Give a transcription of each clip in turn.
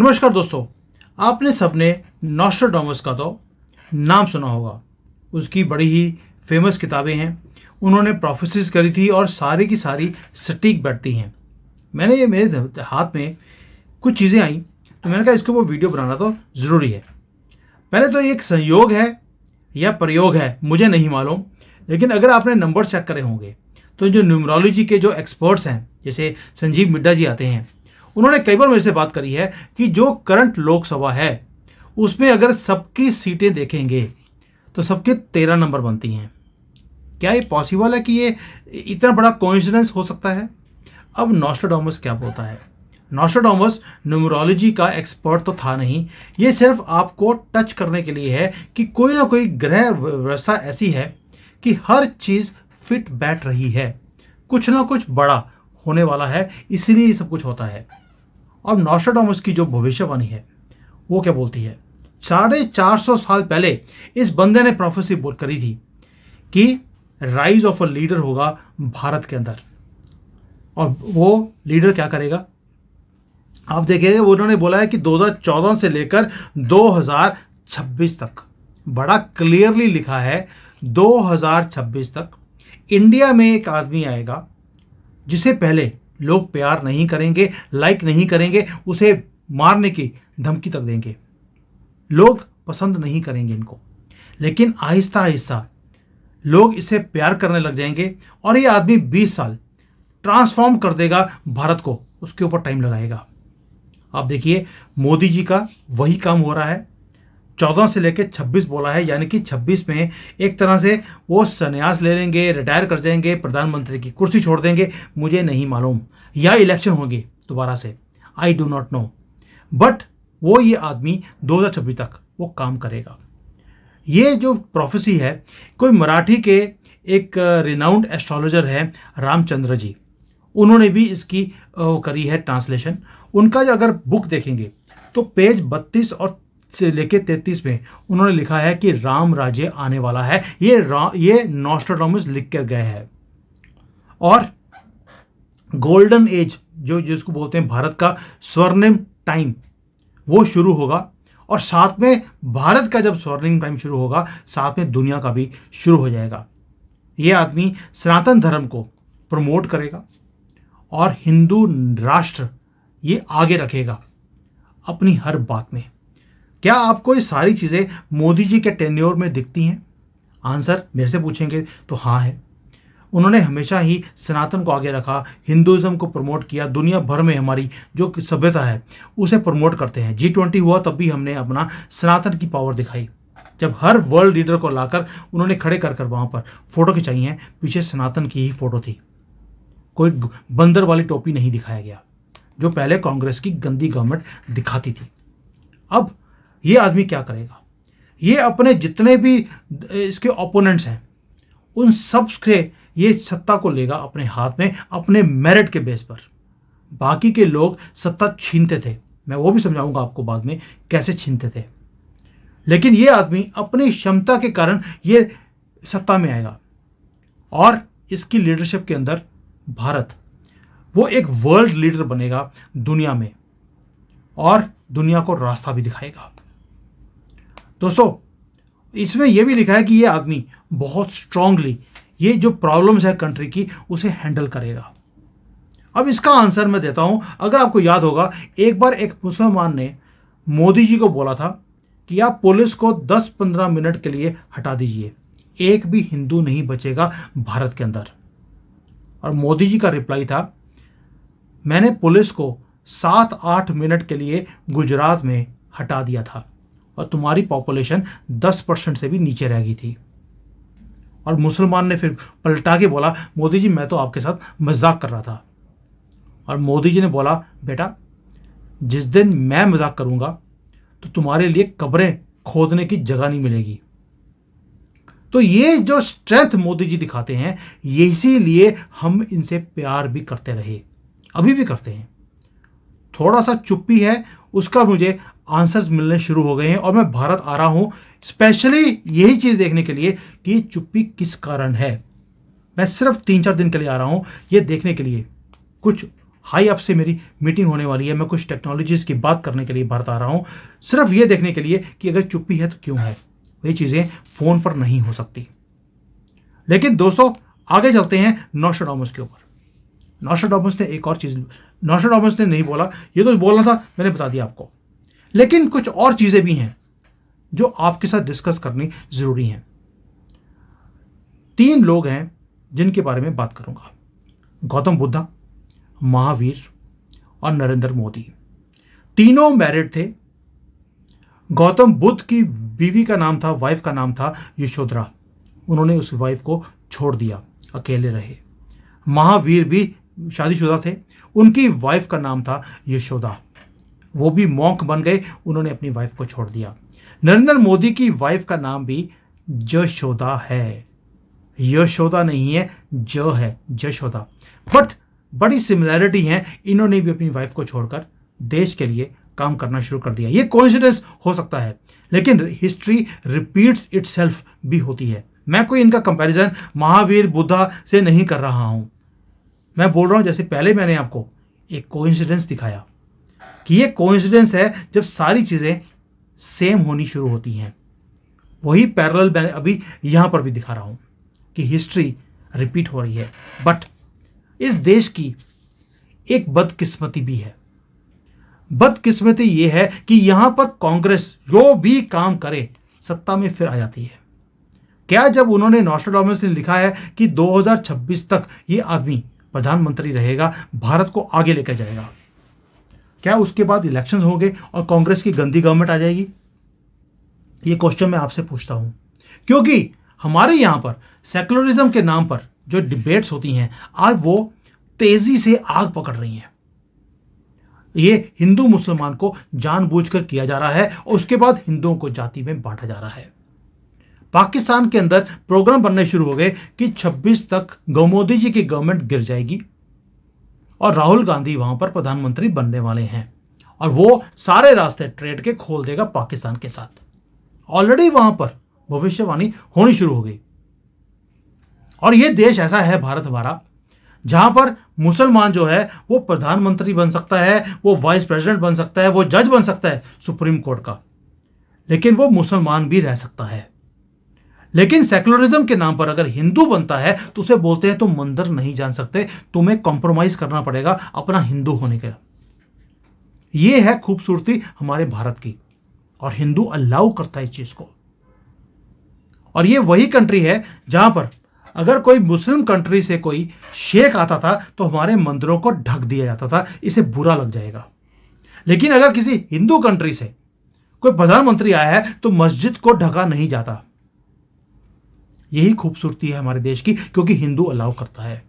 नमस्कार दोस्तों आपने सबने नॉस्ट्रोडोमस का तो नाम सुना होगा उसकी बड़ी ही फेमस किताबें हैं उन्होंने प्रोफेसिस करी थी और सारी की सारी सटीक बैठती हैं मैंने ये मेरे हाथ में कुछ चीज़ें आई तो मैंने कहा इसके ऊपर वीडियो बनाना तो ज़रूरी है पहले तो एक संयोग है या प्रयोग है मुझे नहीं मालूम लेकिन अगर आपने नंबर चेक करे होंगे तो जो न्यूमरोलॉजी के जो एक्सपर्ट्स हैं जैसे संजीव मिड्डा जी आते हैं उन्होंने कई बार मेरे से बात करी है कि जो करंट लोकसभा है उसमें अगर सबकी सीटें देखेंगे तो सबके तेरह नंबर बनती हैं क्या ये पॉसिबल है कि ये इतना बड़ा कोइंसिडेंस हो सकता है अब नॉस्टोडामस क्या बोलता है नॉस्टोडामस न्यूमरोलॉजी का एक्सपर्ट तो था नहीं ये सिर्फ आपको टच करने के लिए है कि कोई ना कोई ग्रह व्यवस्था ऐसी है कि हर चीज़ फिट बैठ रही है कुछ ना कुछ बड़ा होने वाला है इसलिए ये सब कुछ होता है और नॉस्ट्राडोमस की जो भविष्यवाणी है वो क्या बोलती है साढ़े चार सौ साल पहले इस बंदे ने प्रोफेसी बोल करी थी कि राइज ऑफ अ लीडर होगा भारत के अंदर और वो लीडर क्या करेगा आप देखेंगे वो उन्होंने बोला है कि 2014 से लेकर 2026 तक बड़ा क्लियरली लिखा है 2026 तक इंडिया में एक आदमी आएगा जिसे पहले लोग प्यार नहीं करेंगे लाइक नहीं करेंगे उसे मारने की धमकी तक देंगे लोग पसंद नहीं करेंगे इनको लेकिन आहिस्ता आहिस्ता लोग इसे प्यार करने लग जाएंगे और ये आदमी 20 साल ट्रांसफॉर्म कर देगा भारत को उसके ऊपर टाइम लगाएगा आप देखिए मोदी जी का वही काम हो रहा है चौदह से लेकर छब्बीस बोला है यानी कि छब्बीस में एक तरह से वो संन्यास ले लेंगे रिटायर कर जाएंगे प्रधानमंत्री की कुर्सी छोड़ देंगे मुझे नहीं मालूम या इलेक्शन होंगे दोबारा से I do not know but वो ये आदमी छब्बीस तक वो काम करेगा ये जो प्रोफेसी है कोई मराठी के एक रिनाउंड एस्ट्रोलॉजर है रामचंद्र जी उन्होंने भी इसकी करी है ट्रांसलेशन उनका जो अगर बुक देखेंगे तो पेज 32 और से लेके तैतीस में उन्होंने लिखा है कि राम राज्य आने वाला है ये ये नॉस्ट्रोडोमस लिख कर गए हैं और गोल्डन एज जो जिसको बोलते हैं भारत का स्वर्णिम टाइम वो शुरू होगा और साथ में भारत का जब स्वर्णिम टाइम शुरू होगा साथ में दुनिया का भी शुरू हो जाएगा ये आदमी सनातन धर्म को प्रमोट करेगा और हिंदू राष्ट्र ये आगे रखेगा अपनी हर बात में क्या आपको ये सारी चीज़ें मोदी जी के टेन्योर में दिखती हैं आंसर मेरे से पूछेंगे तो हाँ है उन्होंने हमेशा ही सनातन को आगे रखा हिंदुज़म को प्रमोट किया दुनिया भर में हमारी जो सभ्यता है उसे प्रमोट करते हैं जी ट्वेंटी हुआ तब भी हमने अपना सनातन की पावर दिखाई जब हर वर्ल्ड लीडर को लाकर उन्होंने खड़े कर कर वहाँ पर फ़ोटो खिंचाई हैं पीछे सनातन की ही फ़ोटो थी कोई बंदर वाली टोपी नहीं दिखाया गया जो पहले कांग्रेस की गंदी गवर्नमेंट दिखाती थी अब ये आदमी क्या करेगा ये अपने जितने भी इसके ओपोनेंट्स हैं उन सब से ये सत्ता को लेगा अपने हाथ में अपने मेरिट के बेस पर बाकी के लोग सत्ता छीनते थे मैं वो भी समझाऊंगा आपको बाद में कैसे छीनते थे लेकिन ये आदमी अपनी क्षमता के कारण ये सत्ता में आएगा और इसकी लीडरशिप के अंदर भारत वो एक वर्ल्ड लीडर बनेगा दुनिया में और दुनिया को रास्ता भी दिखाएगा दोस्तों इसमें यह भी लिखा है कि ये आदमी बहुत स्ट्रांगली ये जो प्रॉब्लम्स है कंट्री की उसे हैंडल करेगा अब इसका आंसर मैं देता हूं अगर आपको याद होगा एक बार एक मुसलमान ने मोदी जी को बोला था कि आप पुलिस को 10-15 मिनट के लिए हटा दीजिए एक भी हिंदू नहीं बचेगा भारत के अंदर और मोदी जी का रिप्लाई था मैंने पुलिस को सात आठ मिनट के लिए गुजरात में हटा दिया था और तुम्हारी पॉपुलेशन दस परसेंट से भी नीचे रह गई थी और मुसलमान ने फिर पलटा के बोला मोदी जी मैं तो आपके साथ मजाक कर रहा था और मोदी जी ने बोला बेटा जिस दिन मैं मजाक करूंगा तो तुम्हारे लिए कब्रें खोदने की जगह नहीं मिलेगी तो ये जो स्ट्रेंथ मोदी जी दिखाते हैं ये इसीलिए हम इनसे प्यार भी करते रहे अभी भी करते हैं थोड़ा सा चुप्पी है उसका मुझे आंसर्स मिलने शुरू हो गए हैं और मैं भारत आ रहा हूँ स्पेशली यही चीज़ देखने के लिए कि ये चुप्पी किस कारण है मैं सिर्फ तीन चार दिन के लिए आ रहा हूँ ये देखने के लिए कुछ हाई अप से मेरी मीटिंग होने वाली है मैं कुछ टेक्नोलॉजीज़ की बात करने के लिए भारत आ रहा हूँ सिर्फ ये देखने के लिए कि अगर चुप्पी है तो क्यों है ये चीज़ें फ़ोन पर नहीं हो सकती लेकिन दोस्तों आगे चलते हैं नोशोडामस के ऊपर नोशोडामस ने एक और चीज़ नोशोडामस ने नहीं बोला ये तो बोलना था मैंने बता दिया आपको लेकिन कुछ और चीज़ें भी हैं जो आपके साथ डिस्कस करनी ज़रूरी हैं तीन लोग हैं जिनके बारे में बात करूंगा गौतम बुद्धा महावीर और नरेंद्र मोदी तीनों मैरिड थे गौतम बुद्ध की बीवी का नाम था वाइफ का नाम था यशोधरा उन्होंने उस वाइफ को छोड़ दिया अकेले रहे महावीर भी शादीशुदा थे उनकी वाइफ का नाम था यशोदा वो भी मौक बन गए उन्होंने अपनी वाइफ को छोड़ दिया नरेंद्र मोदी की वाइफ का नाम भी जशोदा है यशोदा नहीं है ज है जशोदा बट बड़ी सिमिलैरिटी है इन्होंने भी अपनी वाइफ को छोड़कर देश के लिए काम करना शुरू कर दिया ये कॉन्फिडेंस हो सकता है लेकिन हिस्ट्री रिपीट्स इट भी होती है मैं कोई इनका कंपैरिजन महावीर बुद्धा से नहीं कर रहा हूं मैं बोल रहा हूँ जैसे पहले मैंने आपको एक कोइंसिडेंस दिखाया कि ये कोइंसिडेंस है जब सारी चीज़ें सेम होनी शुरू होती हैं वही पैरल अभी यहाँ पर भी दिखा रहा हूँ कि हिस्ट्री रिपीट हो रही है बट इस देश की एक बदकिस्मती भी है बदकिस्मती ये है कि यहाँ पर कांग्रेस जो भी काम करे सत्ता में फिर आ जाती है क्या जब उन्होंने नॉस्टोडॉमस ने लिखा है कि 2026 तक ये आदमी प्रधानमंत्री रहेगा भारत को आगे लेकर जाएगा क्या उसके बाद इलेक्शन होंगे और कांग्रेस की गंदी गवर्नमेंट आ जाएगी ये क्वेश्चन मैं आपसे पूछता हूं क्योंकि हमारे यहां पर सेकुलरिज्म के नाम पर जो डिबेट्स होती हैं आज वो तेज़ी से आग पकड़ रही हैं ये हिंदू मुसलमान को जानबूझकर किया जा रहा है और उसके बाद हिंदुओं को जाति में बांटा जा रहा है पाकिस्तान के अंदर प्रोग्राम बनने शुरू हो गए कि 26 तक मोदी जी की गवर्नमेंट गिर जाएगी और राहुल गांधी वहां पर प्रधानमंत्री बनने वाले हैं और वो सारे रास्ते ट्रेड के खोल देगा पाकिस्तान के साथ ऑलरेडी वहां पर भविष्यवाणी होनी शुरू हो गई और ये देश ऐसा है भारत हमारा जहां पर मुसलमान जो है वो प्रधानमंत्री बन सकता है वो वाइस प्रेसिडेंट बन सकता है वो जज बन सकता है सुप्रीम कोर्ट का लेकिन वो मुसलमान भी रह सकता है लेकिन सेकुलरिज्म के नाम पर अगर हिंदू बनता है तो उसे बोलते हैं तुम तो मंदिर नहीं जान सकते तुम्हें कॉम्प्रोमाइज करना पड़ेगा अपना हिंदू होने के ये है खूबसूरती हमारे भारत की और हिंदू अलाउ करता है इस चीज़ को और ये वही कंट्री है जहां पर अगर कोई मुस्लिम कंट्री से कोई शेख आता था तो हमारे मंदिरों को ढक दिया जाता था इसे बुरा लग जाएगा लेकिन अगर किसी हिंदू कंट्री से कोई प्रधानमंत्री आया है तो मस्जिद को ढका नहीं जाता यही खूबसूरती है हमारे देश की क्योंकि हिंदू अलाउ करता है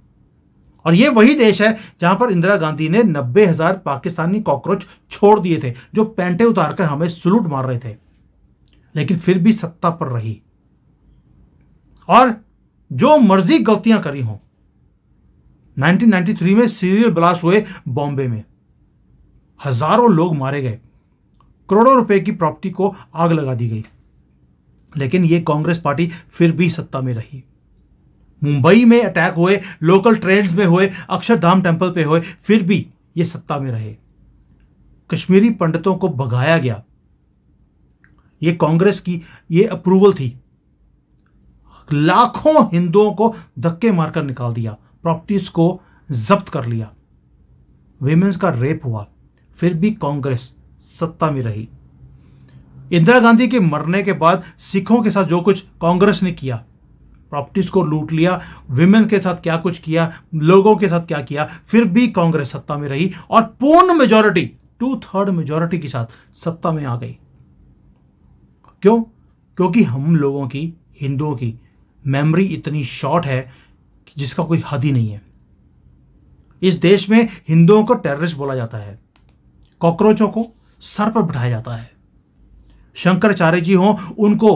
और ये वही देश है जहां पर इंदिरा गांधी ने नब्बे हजार पाकिस्तानी कॉकरोच छोड़ दिए थे जो पैंटे उतारकर हमें सलूट मार रहे थे लेकिन फिर भी सत्ता पर रही और जो मर्जी गलतियां करी हों 1993 में सीरियल ब्लास्ट हुए बॉम्बे में हजारों लोग मारे गए करोड़ों रुपए की प्रॉपर्टी को आग लगा दी गई लेकिन ये कांग्रेस पार्टी फिर भी सत्ता में रही मुंबई में अटैक हुए लोकल ट्रेन्स में हुए अक्षरधाम टेम्पल पे हुए फिर भी ये सत्ता में रहे कश्मीरी पंडितों को भगाया गया ये कांग्रेस की ये अप्रूवल थी लाखों हिंदुओं को धक्के मारकर निकाल दिया प्रॉपर्टीज को जब्त कर लिया वेमेंस का रेप हुआ फिर भी कांग्रेस सत्ता में रही इंदिरा गांधी के मरने के बाद सिखों के साथ जो कुछ कांग्रेस ने किया प्रॉपर्टीज को लूट लिया विमेन के साथ क्या कुछ किया लोगों के साथ क्या किया फिर भी कांग्रेस सत्ता में रही और पूर्ण मेजोरिटी टू थर्ड मेजोरिटी के साथ सत्ता में आ गई क्यों क्योंकि हम लोगों की हिंदुओं की मेमोरी इतनी शॉर्ट है जिसका कोई हद ही नहीं है इस देश में हिंदुओं को टेररिस्ट बोला जाता है कॉकरोचों को सर पर बिठाया जाता है शंकराचार्य जी हों उनको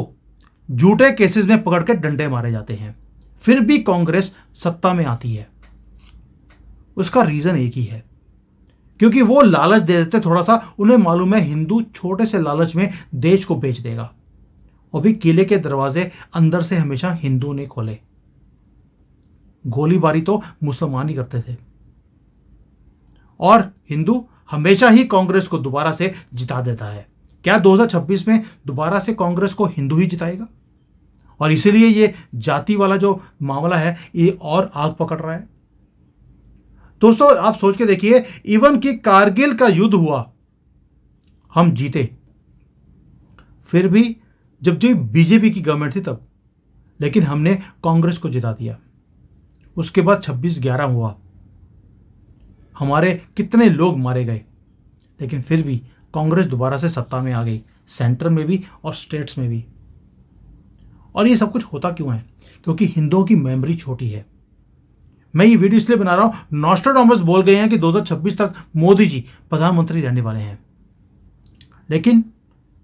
झूठे केसेस में पकड़ के डंडे मारे जाते हैं फिर भी कांग्रेस सत्ता में आती है उसका रीज़न एक ही है क्योंकि वो लालच दे देते थोड़ा सा उन्हें मालूम है हिंदू छोटे से लालच में देश को बेच देगा और भी किले के दरवाजे अंदर से हमेशा हिंदू ने खोले गोलीबारी तो मुसलमान ही करते थे और हिंदू हमेशा ही कांग्रेस को दोबारा से जिता देता है क्या 2026 में दोबारा से कांग्रेस को हिंदू ही जिताएगा और इसीलिए ये जाति वाला जो मामला है ये और आग पकड़ रहा है दोस्तों आप सोच के देखिए इवन कि कारगिल का युद्ध हुआ हम जीते फिर भी जब जो बीजेपी की गवर्नमेंट थी तब लेकिन हमने कांग्रेस को जिता दिया उसके बाद छब्बीस ग्यारह हुआ हमारे कितने लोग मारे गए लेकिन फिर भी कांग्रेस दोबारा से सत्ता में आ गई सेंटर में भी और स्टेट्स में भी और ये सब कुछ होता क्यों है क्योंकि हिंदुओं की मेमोरी छोटी है मैं ये वीडियो इसलिए बना रहा हूँ नॉस्टोडॉमस बोल गए हैं कि 2026 तक मोदी जी प्रधानमंत्री रहने वाले हैं लेकिन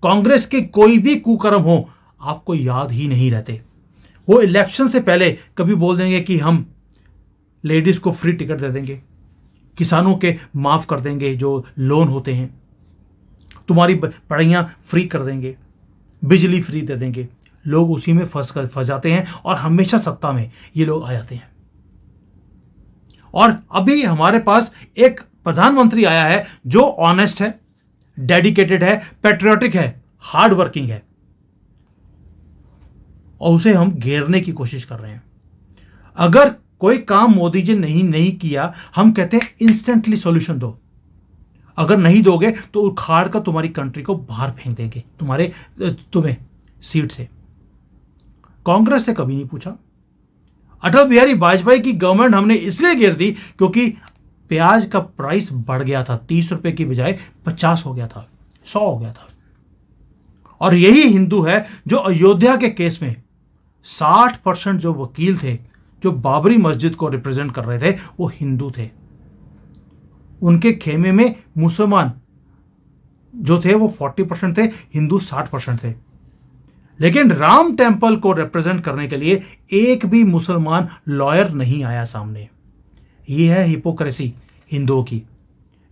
कांग्रेस के कोई भी कुकर्म हो आपको याद ही नहीं रहते वो इलेक्शन से पहले कभी बोल देंगे कि हम लेडीज़ को फ्री टिकट दे देंगे किसानों के माफ़ कर देंगे जो लोन होते हैं तुम्हारी पढ़ाइयाँ फ्री कर देंगे बिजली फ्री दे देंगे लोग उसी में फंस कर फंस जाते हैं और हमेशा सत्ता में ये लोग आ जाते हैं और अभी हमारे पास एक प्रधानमंत्री आया है जो ऑनेस्ट है डेडिकेटेड है पेट्रियोटिक है हार्ड वर्किंग है और उसे हम घेरने की कोशिश कर रहे हैं अगर कोई काम मोदी जी नहीं नहीं किया हम कहते हैं इंस्टेंटली सॉल्यूशन दो अगर नहीं दोगे तो उखाड़ कर तुम्हारी कंट्री को बाहर फेंक देंगे तुम्हारे तुम्हें सीट से कांग्रेस से कभी नहीं पूछा अटल बिहारी वाजपेयी की गवर्नमेंट हमने इसलिए घेर दी क्योंकि प्याज का प्राइस बढ़ गया था तीस रुपए की बजाय पचास हो गया था सौ हो गया था और यही हिंदू है जो अयोध्या के केस में साठ परसेंट जो वकील थे जो बाबरी मस्जिद को रिप्रेजेंट कर रहे थे वो हिंदू थे उनके खेमे में मुसलमान जो थे वो 40 परसेंट थे हिंदू 60 परसेंट थे लेकिन राम टेम्पल को रिप्रेजेंट करने के लिए एक भी मुसलमान लॉयर नहीं आया सामने ये है हिपोक्रेसी हिंदुओं की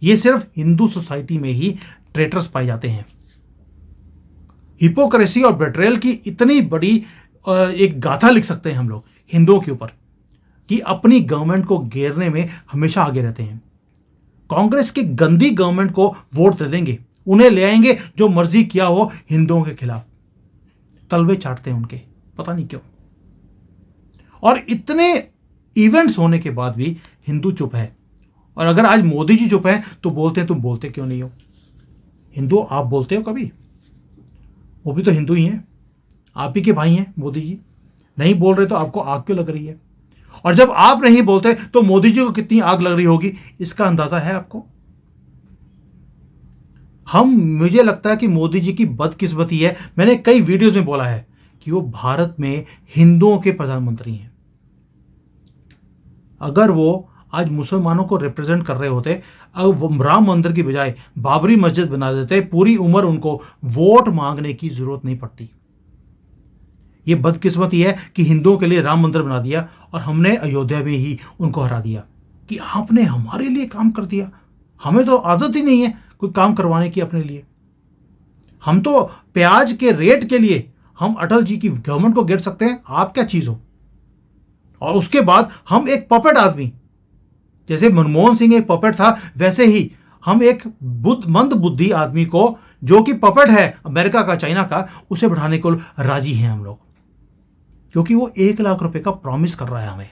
ये सिर्फ हिंदू सोसाइटी में ही ट्रेटर्स पाए जाते हैं हिपोक्रेसी और बेट्रेल की इतनी बड़ी एक गाथा लिख सकते हैं हम लोग हिंदुओं के ऊपर कि अपनी गवर्नमेंट को घेरने में हमेशा आगे रहते हैं कांग्रेस की गंदी गवर्नमेंट को वोट दे देंगे उन्हें ले आएंगे जो मर्जी किया हो हिंदुओं के खिलाफ तलवे चाटते हैं उनके पता नहीं क्यों और इतने इवेंट्स होने के बाद भी हिंदू चुप है और अगर आज मोदी जी चुप हैं तो बोलते हैं तुम बोलते क्यों नहीं हो हिंदू आप बोलते हो कभी वो भी तो हिंदू ही हैं आप ही के भाई हैं मोदी जी नहीं बोल रहे तो आपको आग क्यों लग रही है और जब आप नहीं बोलते तो मोदी जी को कितनी आग लग रही होगी इसका अंदाजा है आपको हम मुझे लगता है कि मोदी जी की बदकिस्मती है मैंने कई वीडियोस में बोला है कि वो भारत में हिंदुओं के प्रधानमंत्री हैं अगर वो आज मुसलमानों को रिप्रेजेंट कर रहे होते अब राम मंदिर की बजाय बाबरी मस्जिद बना देते पूरी उम्र उनको वोट मांगने की ज़रूरत नहीं पड़ती ये बदकिस्मती है कि हिंदुओं के लिए राम मंदिर बना दिया और हमने अयोध्या में ही उनको हरा दिया कि आपने हमारे लिए काम कर दिया हमें तो आदत ही नहीं है कोई काम करवाने की अपने लिए हम तो प्याज के रेट के लिए हम अटल जी की गवर्नमेंट को गिर सकते हैं आप क्या चीज़ हो और उसके बाद हम एक पपेट आदमी जैसे मनमोहन सिंह एक पपेट था वैसे ही हम एक बुद्ध मंद बुद्धि आदमी को जो कि पपेट है अमेरिका का चाइना का उसे बढ़ाने को राजी हैं हम लोग क्योंकि वो एक लाख रुपए का प्रॉमिस कर रहा है हमें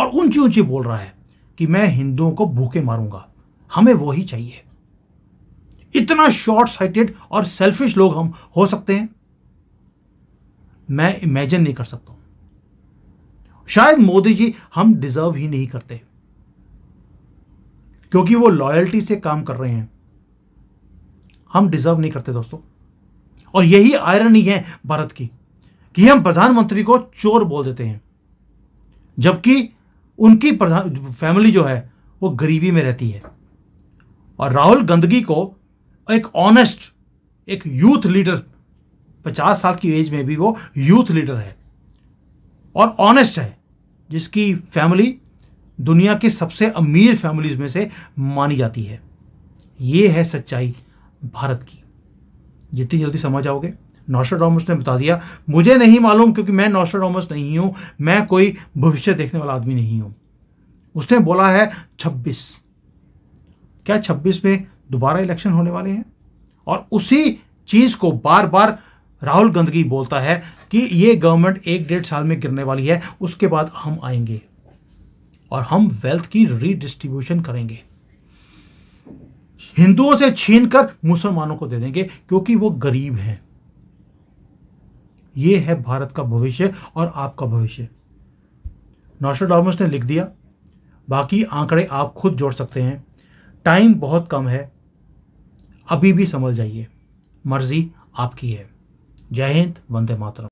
और ऊंची ऊंची बोल रहा है कि मैं हिंदुओं को भूखे मारूंगा हमें वो ही चाहिए इतना शॉर्ट साइटेड और सेल्फिश लोग हम हो सकते हैं मैं इमेजिन नहीं कर सकता हूं शायद मोदी जी हम डिजर्व ही नहीं करते क्योंकि वो लॉयल्टी से काम कर रहे हैं हम डिजर्व नहीं करते दोस्तों और यही आयरन ही है भारत की कि हम प्रधानमंत्री को चोर बोल देते हैं जबकि उनकी प्रधान फैमिली जो है वो गरीबी में रहती है और राहुल गंदगी को एक ऑनेस्ट एक यूथ लीडर पचास साल की एज में भी वो यूथ लीडर है और ऑनेस्ट है जिसकी फैमिली दुनिया की सबसे अमीर फैमिलीज में से मानी जाती है ये है सच्चाई भारत की जितनी जल्दी समझ आओगे नोस्ट्राडोमस ने बता दिया मुझे नहीं मालूम क्योंकि मैं नोस्ट्राडोमस नहीं हूं मैं कोई भविष्य देखने वाला आदमी नहीं हूं उसने बोला है छब्बीस क्या छब्बीस में दोबारा इलेक्शन होने वाले हैं और उसी चीज़ को बार बार राहुल गंदगी बोलता है कि ये गवर्नमेंट एक डेढ़ साल में गिरने वाली है उसके बाद हम आएंगे और हम वेल्थ की रीडिस्ट्रीब्यूशन करेंगे हिंदुओं से छीन कर मुसलमानों को दे देंगे क्योंकि वो गरीब हैं ये है भारत का भविष्य और आपका भविष्य नोस्टाडॉमस ने लिख दिया बाकी आंकड़े आप खुद जोड़ सकते हैं टाइम बहुत कम है अभी भी संभल जाइए मर्जी आपकी है जय हिंद वंदे मातरम